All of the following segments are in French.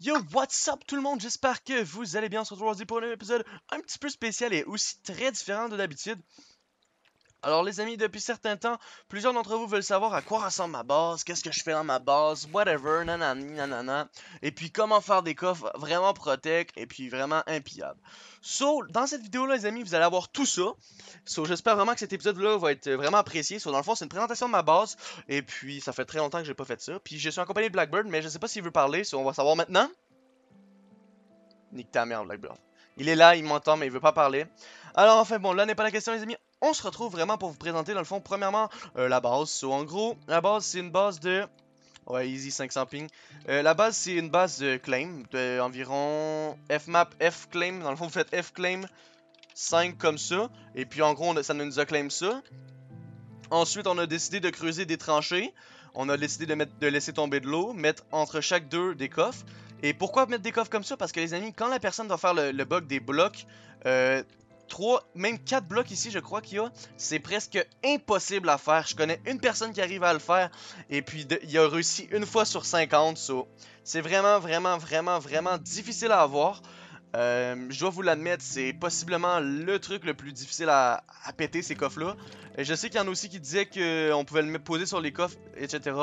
Yo, what's up tout le monde? J'espère que vous allez bien. On se retrouve pour un épisode un petit peu spécial et aussi très différent de d'habitude. Alors les amis, depuis certains temps, plusieurs d'entre vous veulent savoir à quoi ressemble ma base, qu'est-ce que je fais dans ma base, whatever, nanani, nanana, et puis comment faire des coffres vraiment protect et puis vraiment impillables. So, dans cette vidéo-là les amis, vous allez avoir tout ça. So, j'espère vraiment que cet épisode-là va être vraiment apprécié. So, dans le fond, c'est une présentation de ma base, et puis ça fait très longtemps que j'ai pas fait ça. Puis je suis accompagné de Blackbird, mais je sais pas s'il veut parler, so on va savoir maintenant. Nique ta mère, Blackbird. Il est là, il m'entend, mais il veut pas parler. Alors, enfin, bon, là n'est pas la question, les amis on se retrouve vraiment pour vous présenter, dans le fond, premièrement, euh, la base. en gros, la base, c'est une base de... Ouais, easy, 500 ping. Euh, la base, c'est une base de claim, de environ F-claim. Dans le fond, vous faites F-claim, 5 comme ça. Et puis, en gros, ça nous a claim ça. Ensuite, on a décidé de creuser des tranchées. On a décidé de, mettre, de laisser tomber de l'eau, mettre entre chaque deux des coffres. Et pourquoi mettre des coffres comme ça Parce que les amis, quand la personne va faire le, bug des blocs, euh, 3, même 4 blocs ici, je crois qu'il y a. C'est presque impossible à faire. Je connais une personne qui arrive à le faire. Et puis, il a réussi une fois sur 50. So. C'est vraiment, vraiment, vraiment, vraiment difficile à avoir. Euh, je dois vous l'admettre, c'est possiblement le truc le plus difficile à, péter ces coffres-là. Je sais qu'il y en a aussi qui disaient qu'on euh, pouvait le poser sur les coffres, etc.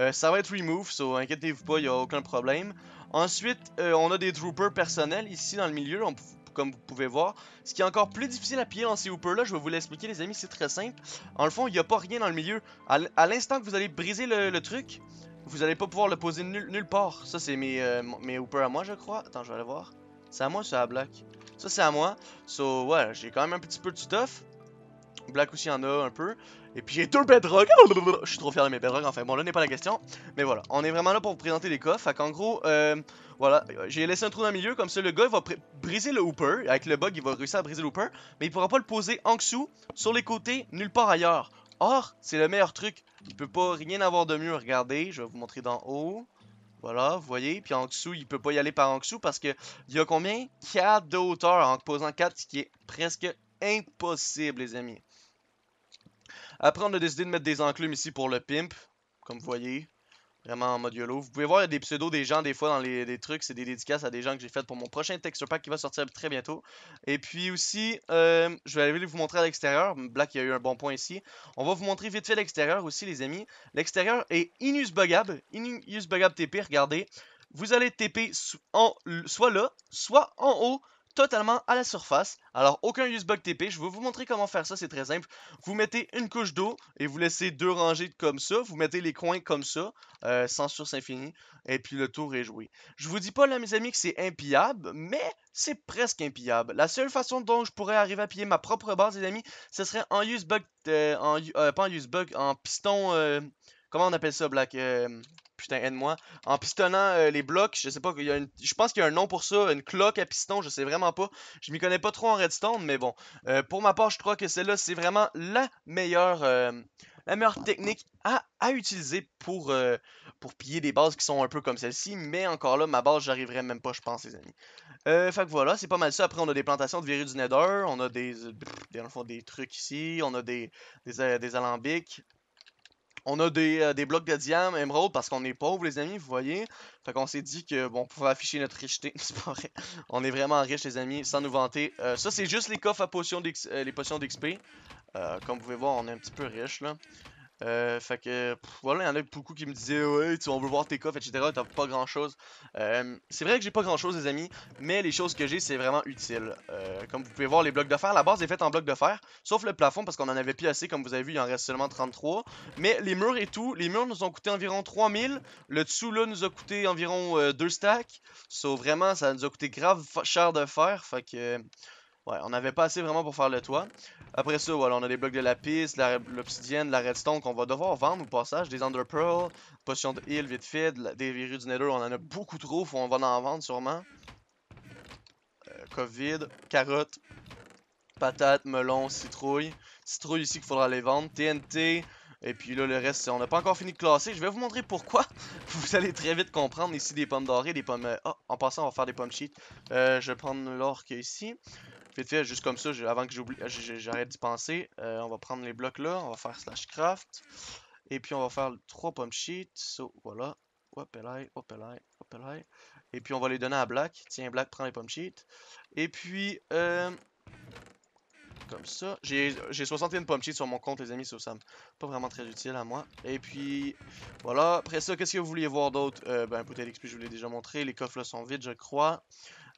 Euh, ça va être remove, so inquiétez-vous pas, il n'y a aucun problème. Ensuite, on a des droopers personnels ici dans le milieu. On, comme vous pouvez voir. Ce qui est encore plus difficile à piller dans ces hoopers là, je vais vous l'expliquer les amis, c'est très simple. En le fond, il n'y a pas rien dans le milieu. À l'instant que vous allez briser le, truc, vous n'allez pas pouvoir le poser nulle part. Ça, c'est mes, euh, mes hoopers à moi, je crois. Attends, je vais aller voir. C'est à moi, c'est à la bloc. Ça, c'est à moi. So, ouais, j'ai quand même un petit peu de stuff. Black aussi en a un peu. Et puis j'ai deux bedrock. Je suis trop fier de mes bedrock. Enfin bon, là n'est pas la question. Mais voilà, on est vraiment là pour vous présenter les coffres. Fait qu'en gros, euh, voilà, j'ai laissé un trou dans le milieu. Comme ça, le gars va briser le hooper. Avec le bug, il va réussir à briser le hooper. Mais il pourra pas le poser en dessous, sur les côtés, nulle part ailleurs. Or, c'est le meilleur truc. Il peut pas rien avoir de mieux. Regardez, je vais vous montrer d'en haut. Voilà, vous voyez. Puis en dessous, il peut pas y aller par en dessous parce que y a combien 4 de hauteur en posant 4, ce qui est presque impossible, les amis. Après, on a décidé de mettre des enclumes ici pour le pimp, comme vous voyez. Vraiment en mode YOLO. Vous pouvez voir, des pseudos des gens des fois dans les des trucs. C'est des dédicaces à des gens que j'ai faites pour mon prochain texture pack qui va sortir très bientôt. Et puis aussi, euh, je vais aller vous montrer à l'extérieur. Black, il y a eu un bon point ici. On va vous montrer vite fait l'extérieur aussi, les amis. L'extérieur est inusbugable. Inusbugable TP, regardez. Vous allez TP en, soit là, soit en haut, totalement à la surface. Alors aucun Usebug TP, je vais vous montrer comment faire ça, c'est très simple. Vous mettez une couche d'eau et vous laissez deux rangées comme ça, vous mettez les coins comme ça, euh, sans source infinie, et puis le tour est joué. Je vous dis pas là mes amis que c'est impillable, mais c'est presque impillable. La seule façon dont je pourrais arriver à piller ma propre base les amis, ce serait en Usebug, euh, en, euh, pas en Usebug, en piston, comment on appelle ça Black putain, aide-moi. En pistonnant euh, les blocs, je sais pas, je pense qu'il y a un nom pour ça, une cloque à piston, je sais vraiment pas. Je m'y connais pas trop en redstone, mais bon. Euh, pour ma part, je crois que celle-là, c'est vraiment la meilleure, euh, la meilleure technique à, utiliser pour, pour piller des bases qui sont un peu comme celle-ci. Mais encore là, ma base, j'arriverai même pas, je pense, les amis. Euh, fait que voilà, c'est pas mal ça. Après, on a des plantations de virus du Nether, on a des, des, des trucs ici, on a des, des, des alambics. On a euh, des, blocs de diamants, émeraude, parce qu'on est pauvre, les amis, vous voyez. Fait qu'on s'est dit que, bon, on pouvait afficher notre richeté. c'est pas vrai. On est vraiment riche, les amis, sans nous vanter. Euh, ça, c'est juste les coffres à potions euh, les potions d'XP. comme vous pouvez voir, on est un petit peu riche, là. Euh, fait que, voilà, il y en a beaucoup qui me disaient, ouais, tu, on veut voir tes coffres, etc. T'as pas grand chose. c'est vrai que j'ai pas grand chose, les amis, mais les choses que j'ai, c'est vraiment utile. Euh, comme vous pouvez voir, les blocs de fer, la base est faite en blocs de fer, sauf le plafond parce qu'on en avait plus assez. Comme vous avez vu, il en reste seulement 33. Mais les murs et tout, les murs nous ont coûté environ 3000. Le dessous là nous a coûté environ 2 euh, stacks. So, vraiment, ça nous a coûté grave cher de fer. Fait que. Ouais, on n'avait pas assez vraiment pour faire le toit. Après ça, voilà, on a des blocs de lapis, l'obsidienne, la, redstone qu'on va devoir vendre au passage, des underpearl, potion potions de heal vite fait, des virus du nether, on en a beaucoup trop, faut, on va en vendre sûrement. Euh, Covid, carottes, patates, melons, citrouilles. Citrouilles ici qu'il faudra les vendre, TNT, et puis là, le reste, on n'a pas encore fini de classer. Je vais vous montrer pourquoi. Vous allez très vite comprendre. Ici, des pommes dorées, des pommes... Oh, en passant, on va faire des pommes cheats, euh, je vais prendre l'or ici fait, juste comme ça, avant que j'oublie, j'arrête d'y penser. Euh, on va prendre les blocs là, on va faire slash craft. Et puis on va faire 3 pump sheets. So, voilà. Et puis on va les donner à Black. Tiens, Black, prend les pump sheets. Et puis, euh, comme ça. J'ai 61 pump sheets sur mon compte, les amis. ça ça pas vraiment très utile à moi. Et puis, voilà. Après ça, qu'est-ce que vous vouliez voir d'autre euh, Ben, peut-être je vous l'ai déjà montré. Les coffres là sont vides, je crois.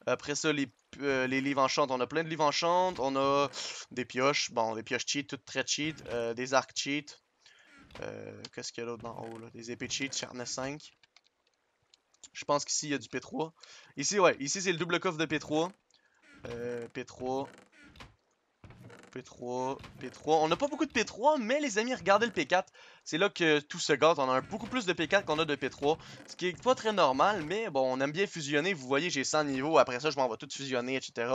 Après ça, les, euh, livres enchantes. On a plein de livres enchantes. On a des pioches. Bon, des pioches cheat, toutes très cheat. Euh, des arcs cheat. Euh, qu'est-ce qu'il y a d'autre en haut là? Des épées cheat, charne 5. Je pense qu'ici, il y a du P3. Ici, ouais. Ici, c'est le double coffre de P3. P3. P3, P3. On n'a pas beaucoup de P3, mais les amis, regardez le P4. C'est là que tout se gâte. On a beaucoup plus de P4 qu'on a de P3. Ce qui est pas très normal, mais bon, on aime bien fusionner. Vous voyez, j'ai 100 niveaux. Après ça, je m'en vais tout fusionner, etc.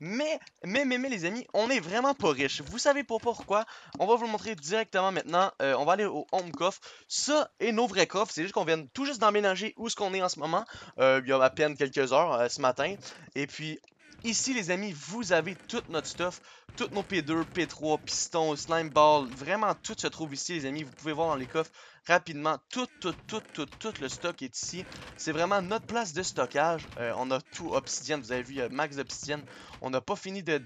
Mais, mais, mais, mais, les amis, on est vraiment pas riche. Vous savez pas pourquoi. On va vous le montrer directement maintenant. Euh, on va aller au home coffre. Ça et nos vrais coffres. C'est juste qu'on vient tout juste d'emménager où ce qu'on est en ce moment. Euh, il y a à peine quelques heures euh, ce matin. Et puis, Ici, les amis, vous avez tout notre stuff. Toutes nos P2, P3, pistons, slime ball. Vraiment, tout se trouve ici, les amis. Vous pouvez voir dans les coffres rapidement. Tout, tout, tout, tout, tout le stock est ici. C'est vraiment notre place de stockage. Euh, on a tout obsidienne. Vous avez vu, max d'obsidienne. On n'a pas fini de,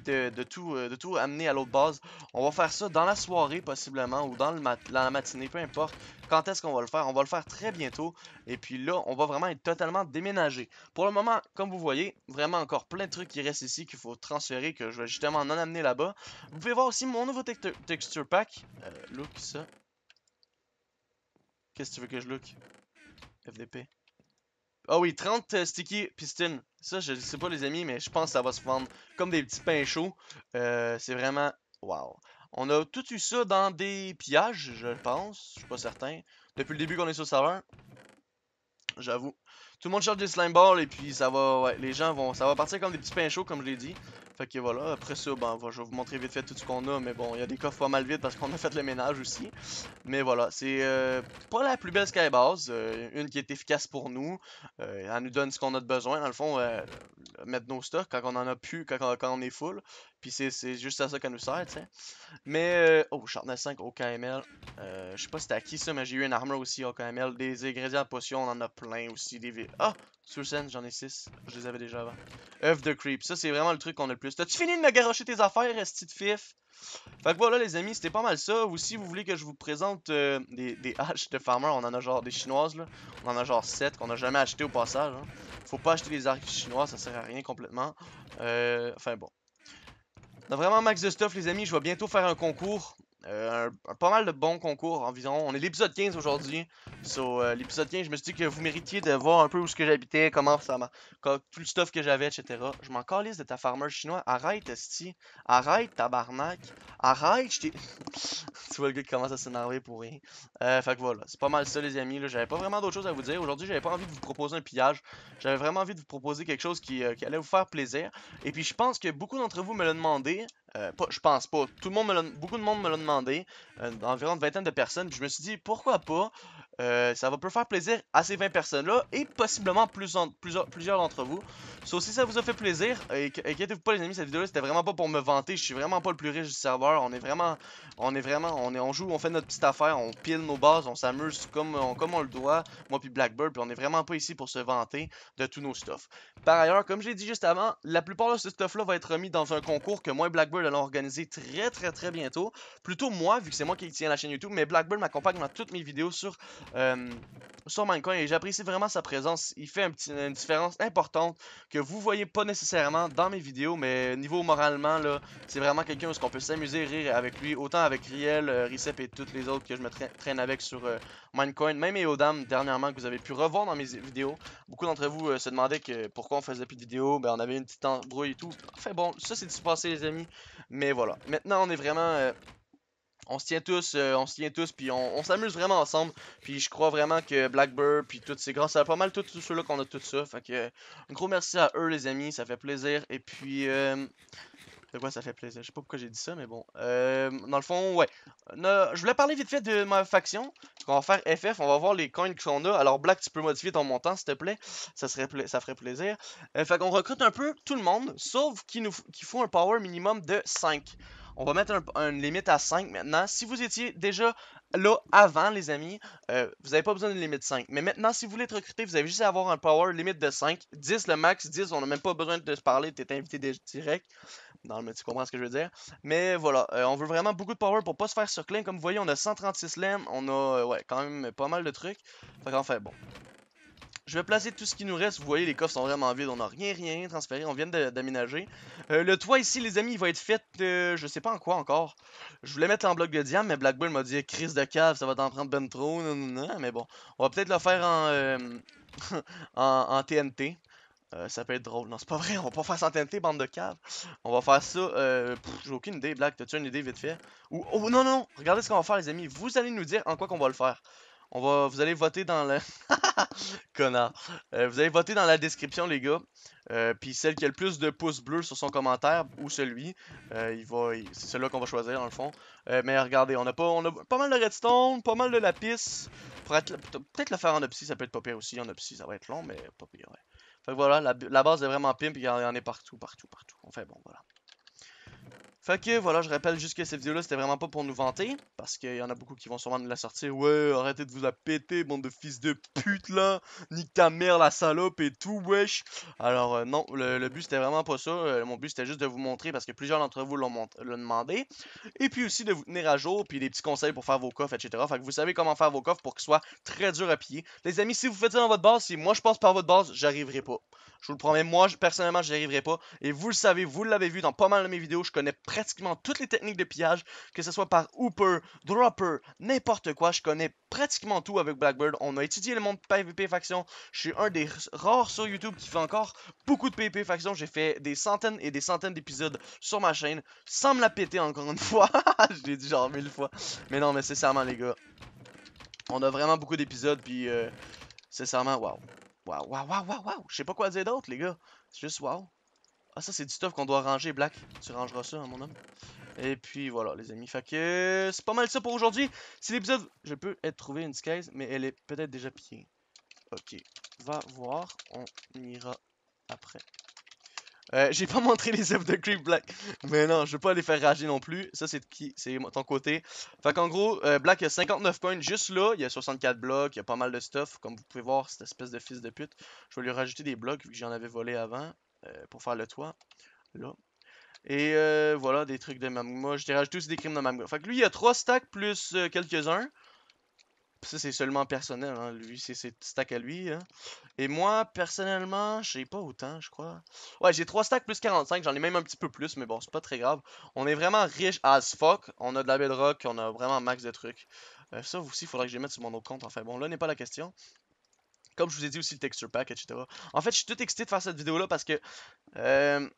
tout, euh, de tout amener à l'autre base. On va faire ça dans la soirée, possiblement, ou dans, le la matinée, peu importe. Quand est-ce qu'on va le faire? On va le faire très bientôt. Et puis là, on va vraiment être totalement déménagé. Pour le moment, comme vous voyez, vraiment encore plein de trucs qui restent ici qu'il faut transférer, que je vais justement en amener là-bas. Vous pouvez voir aussi mon nouveau texture pack. Euh, look ça. Qu'est-ce que tu veux que je look? FDP. Ah oh oui, 30 euh, sticky piston. Ça, je sais pas les amis, mais je pense que ça va se vendre comme des petits pains chauds. Euh, c'est vraiment... waouh. On a tout eu ça dans des pillages, je pense. Je suis pas certain. Depuis le début qu'on est sur le serveur. J'avoue. Tout le monde cherche des slime balls et puis ça va. les gens vont. Ça va partir comme des petits pains chauds, comme je l'ai dit. Fait que voilà, après ça, ben, je vais vous montrer vite fait tout ce qu'on a, mais bon, il y a des coffres pas mal vite parce qu'on a fait le ménage aussi. Mais voilà, c'est euh, pas la plus belle skybase, euh, une qui est efficace pour nous, euh, elle nous donne ce qu'on a de besoin, dans le fond, mettre nos stocks quand on en a plus, quand on est full. Puis c'est juste à ça qu'on nous sert, tu sais. Mais, euh, oh, 5 au KML. je sais pas si t'as acquis ça, mais j'ai eu une armor aussi au KML. Des ingrédients à potions, on en a plein aussi. Des Ah, Sursen, j'en ai 6. Je les avais déjà avant. Oeuf de Creep, ça c'est vraiment le truc qu'on a le plus. T'as-tu fini de me garocher tes affaires, Esti de Fif? Fait que voilà les amis, c'était pas mal ça. Ou si vous voulez que je vous présente euh, des, des, haches de farmer, on en a genre des chinoises là. On en a genre 7 qu'on a jamais acheté au passage. Hein. Faut pas acheter des arcs chinois, ça sert à rien complètement. Euh, enfin bon. On vraiment max de stuff, les amis. Je vais bientôt faire un concours. Euh, un, pas mal de bons concours environ. On est l'épisode 15 aujourd'hui. Sur euh, l'épisode 15, je me suis dit que vous méritiez de voir un peu où ce que j'habitais, comment ça m'a. Tout le stuff que j'avais, etc. Je m'en calisse de ta farmer chinois. Arrête, Esti. Arrête, tabarnak. Arrête, je tu vois le gars qui commence à s'énerver pour rien. Euh, fait que voilà, c'est pas mal ça, les amis. J'avais pas vraiment d'autres choses à vous dire. Aujourd'hui, j'avais pas envie de vous proposer un pillage. J'avais vraiment envie de vous proposer quelque chose qui, euh, qui allait vous faire plaisir. Et puis, je pense que beaucoup d'entre vous me l'ont demandé. Euh, je pense pas. Tout le monde beaucoup de monde me l'a demandé, euh, environ une vingtaine de personnes. je me suis dit, pourquoi pas euh, Ça va peut faire plaisir à ces 20 personnes-là et possiblement plusieurs d'entre vous. So, si ça vous a fait plaisir, inquiétez-vous pas les amis, cette vidéo-là, c'était vraiment pas pour me vanter, je suis vraiment pas le plus riche du serveur, on est vraiment, on est vraiment, on, est, on joue, on fait notre petite affaire, on pile nos bases, on s'amuse comme on, comme on le doit, moi puis Blackbird, puis on est vraiment pas ici pour se vanter de tous nos stuff. Par ailleurs, comme j'ai dit juste avant, la plupart de ce stuff-là va être remis dans un concours que moi et Blackbird allons organiser très très très bientôt, plutôt moi, vu que c'est moi qui tiens la chaîne YouTube, mais Blackbird m'accompagne dans toutes mes vidéos sur... Euh, sur Minecoin et j'apprécie vraiment sa présence. Il fait une différence importante que vous voyez pas nécessairement dans mes vidéos, mais niveau moralement, là, c'est vraiment quelqu'un où on peut s'amuser, rire avec lui, autant avec Riel, euh, Ricep et toutes les autres que je me traîne avec sur euh, Minecoin, même Eodam dernièrement que vous avez pu revoir dans mes vidéos. Beaucoup d'entre vous euh, se demandaient que pourquoi on faisait plus de vidéos, ben on avait une petite embrouille et tout. Enfin bon, ça c'est du passé les amis, mais voilà. Maintenant on est vraiment on se tient tous, euh, on se tient tous, puis on, s'amuse vraiment ensemble. Puis je crois vraiment que Blackbird, puis toutes ces grâce à pas mal tous ceux-là qu'on a tout ça. Fait que, un gros merci à eux, les amis, ça fait plaisir. Et puis, euh, de quoi ça fait plaisir, je sais pas pourquoi j'ai dit ça, mais bon. Euh, dans le fond, ouais. je voulais parler vite fait de ma faction. On va faire FF, on va voir les coins qu'on a. Alors, Black, tu peux modifier ton montant, s'il te plaît. Ça, serait ça ferait plaisir. Euh, fait qu'on recrute un peu tout le monde, sauf qui nous qu'il faut un power minimum de 5. On va mettre un, une limite à 5 maintenant. Si vous étiez déjà là avant, les amis, euh, vous n'avez pas besoin de limite 5. Mais maintenant, si vous voulez être recruté, vous avez juste à avoir un power limite de 5. 10 le max, 10, on n'a même pas besoin de se parler, tu invité direct. Non, mais tu comprends ce que je veux dire. Mais voilà, euh, on veut vraiment beaucoup de power pour pas se faire surclin Comme vous voyez, on a 136 lames, on a euh, ouais, quand même pas mal de trucs. Fait qu'en fait, bon. Je vais placer tout ce qui nous reste. Vous voyez, les coffres sont vraiment vides. On n'a rien, rien transféré. On vient d'aménager. Euh, le toit ici, les amis, il va être fait, Je euh, je sais pas en quoi encore. Je voulais mettre en bloc de diamant, mais Black Bull m'a dit « Crise de cave, ça va t'en prendre ben trop. » Mais bon, on va peut-être le faire en, euh, en, TNT. ça peut être drôle. Non, c'est pas vrai. On va pas faire ça en TNT, bande de cave. On va faire ça. J'ai aucune idée, Black. T'as-tu une idée vite fait? oh non, non. Regardez ce qu'on va faire, les amis. Vous allez nous dire en quoi qu'on va le faire. On va, vous allez voter dans le... Connard. Euh, vous allez voter dans la description, les gars. Euh, puis celle qui a le plus de pouces bleus sur son commentaire, ou celui, euh, il va, c'est celui-là qu'on va choisir, dans le fond. mais regardez, on a, pas, on a pas mal de redstone, pas mal de lapis. Peut-être le faire en opsie, ça peut être pas pire aussi. En opsie, ça va être long, mais pas pire, ouais. Fait voilà, la, base est vraiment pimp, il y en est partout, partout, partout. Enfin bon, voilà. Fait que voilà, je rappelle juste que cette vidéo-là, c'était vraiment pas pour nous vanter, parce qu'il y en a beaucoup qui vont sûrement nous la sortir. Ouais, arrêtez de vous la péter, bande de fils de pute là, nique ta mère la salope et tout, wesh. Alors euh, non, le, but c'était vraiment pas ça. Euh, mon but c'était juste de vous montrer, parce que plusieurs d'entre vous l'ont demandé. Et puis aussi de vous tenir à jour, puis des petits conseils pour faire vos coffres, etc. Fait que vous savez comment faire vos coffres pour qu'ils soient très durs à piller. Les amis, si vous faites ça dans votre base, si moi je passe par votre base, j'arriverai pas. Je vous le promets, moi personnellement, j'y arriverai pas. Et vous le savez, vous l'avez vu dans pas mal de mes vidéos, je connais pratiquement toutes les techniques de pillage, que ce soit par Hooper, Dropper, n'importe quoi. Je connais pratiquement tout avec Blackbird. On a étudié le monde PvP faction. Je suis un des rares sur YouTube qui fait encore beaucoup de PvP faction. J'ai fait des centaines et des centaines d'épisodes sur ma chaîne sans me la péter encore une fois. je l'ai dit genre mille fois. Mais non, mais sincèrement, les gars, on a vraiment beaucoup d'épisodes. Puis, euh, sincèrement, waouh. Waouh, waouh, waouh, waouh, waouh. Je sais pas quoi dire d'autre, les gars. C'est juste waouh. Ah, ça, c'est du stuff qu'on doit ranger, Black. Tu rangeras ça, hein, mon homme. Et puis voilà, les amis. Fait c'est pas mal ça pour aujourd'hui. Si l'épisode, je peux être trouvé une skies mais elle est peut-être déjà pillée. Ok, va voir, on ira après. Euh, j'ai pas montré les œufs de Creep Black. Mais non, je veux pas les faire rager non plus. Ça, c'est qui C'est ton côté. Fait en gros, euh, Black a 59 points juste là. Il y a 64 blocs. Il y a pas mal de stuff. Comme vous pouvez voir, cette espèce de fils de pute. Je vais lui rajouter des blocs vu que j'en avais volé avant. Euh, pour faire le toit. Là. Et euh, voilà, des trucs de Mamma. Je dirais tous des crimes de Mamma. Fait lui, il a 3 stacks plus euh, quelques-uns. Ça, c'est seulement personnel. Hein, lui, c'est stack à lui. Hein. Et moi, personnellement, j'ai pas autant, je crois. Ouais, j'ai 3 stacks plus 45. J'en ai même un petit peu plus, mais bon, c'est pas très grave. On est vraiment riche as fuck. On a de la bedrock, on a vraiment max de trucs. ça aussi, il faudrait que je les mette sur mon autre compte. Enfin, bon, là n'est pas la question. Comme je vous ai dit aussi, le texture pack, etc. En fait, je suis tout excité de faire cette vidéo-là parce que... Euh,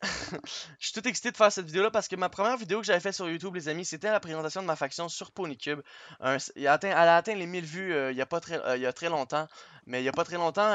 je suis tout excité de faire cette vidéo-là parce que ma première vidéo que j'avais faite sur YouTube, les amis, c'était la présentation de ma faction sur Ponycube. Elle, a atteint, les 1000 vues euh, il, y a pas très, euh, il y a très longtemps. Mais il y a pas très longtemps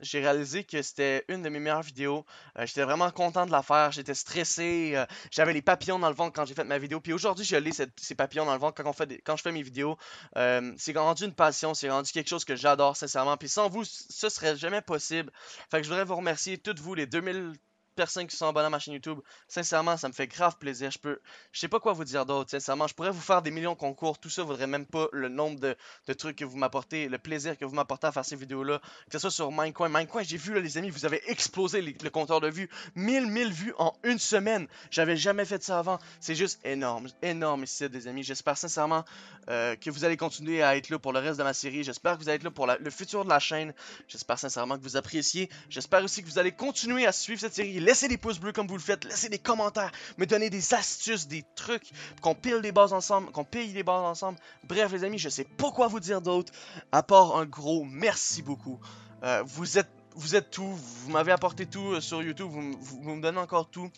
j'ai réalisé que c'était une de mes meilleures vidéos. Euh, j'étais vraiment content de la faire, j'étais stressé, euh, j'avais les papillons dans le ventre quand j'ai fait ma vidéo. Puis aujourd'hui, je lis ces papillons dans le ventre quand, je fais mes vidéos. Euh, c'est rendu une passion, c'est rendu quelque chose que j'adore sincèrement. Puis sans vous, ce serait jamais possible. Fait que je voudrais vous remercier toutes vous, les 2000 personnes qui sont abonnées à ma chaîne YouTube. Sincèrement, ça me fait grave plaisir. Je peux, je sais pas quoi vous dire d'autre, sincèrement. Je pourrais vous faire des millions de concours. Tout ça vaudrait même pas le nombre de, trucs que vous m'apportez, le plaisir que vous m'apportez à faire ces vidéos-là. Que ce soit sur Minecoin. Minecoin, j'ai vu, là, les amis, vous avez explosé le compteur de vues. 1000, 1000 vues en une semaine. J'avais jamais fait ça avant. C'est juste énorme, énorme ici, des amis. J'espère sincèrement euh, que vous allez continuer à être là pour le reste de ma série. J'espère que vous allez être là pour le futur de la chaîne. J'espère sincèrement que vous appréciez. J'espère aussi que vous allez continuer à suivre cette série laissez des pouces bleus comme vous le faites, laissez des commentaires, me donnez des astuces, des trucs, qu'on pile des bases ensemble, qu'on paye les bases ensemble. Bref, les amis, je sais pas quoi vous dire d'autre, à part un gros merci beaucoup. Euh, vous êtes vous êtes tout, vous m'avez apporté tout euh, sur YouTube, vous, me donnez encore tout.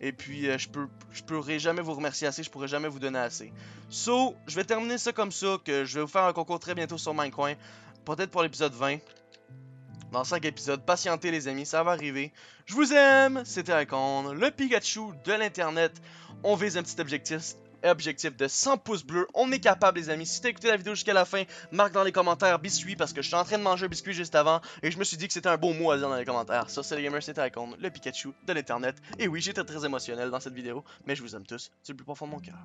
Et puis, euh, je peux, je pourrai jamais vous remercier assez, je pourrai jamais vous donner assez. So, je vais terminer ça comme ça, que je vais vous faire un concours très bientôt sur Minecoin, peut-être pour l'épisode 20 dans 5 épisodes. Patientez les amis, ça va arriver. Je vous aime, c'était Icon, le Pikachu de l'Internet. On vise un petit objectif, objectif de 100 pouces bleus. On est capable, les amis. Si t'as écouté la vidéo jusqu'à la fin, marque dans les commentaires biscuit parce que je suis en train de manger un biscuit juste avant et je me suis dit que c'était un bon mot à dire dans les commentaires. Ça, c'est les gamers, c'était Icon, le Pikachu de l'Internet. Et oui, j'étais très émotionnel dans cette vidéo, mais je vous aime tous du plus profond de mon cœur.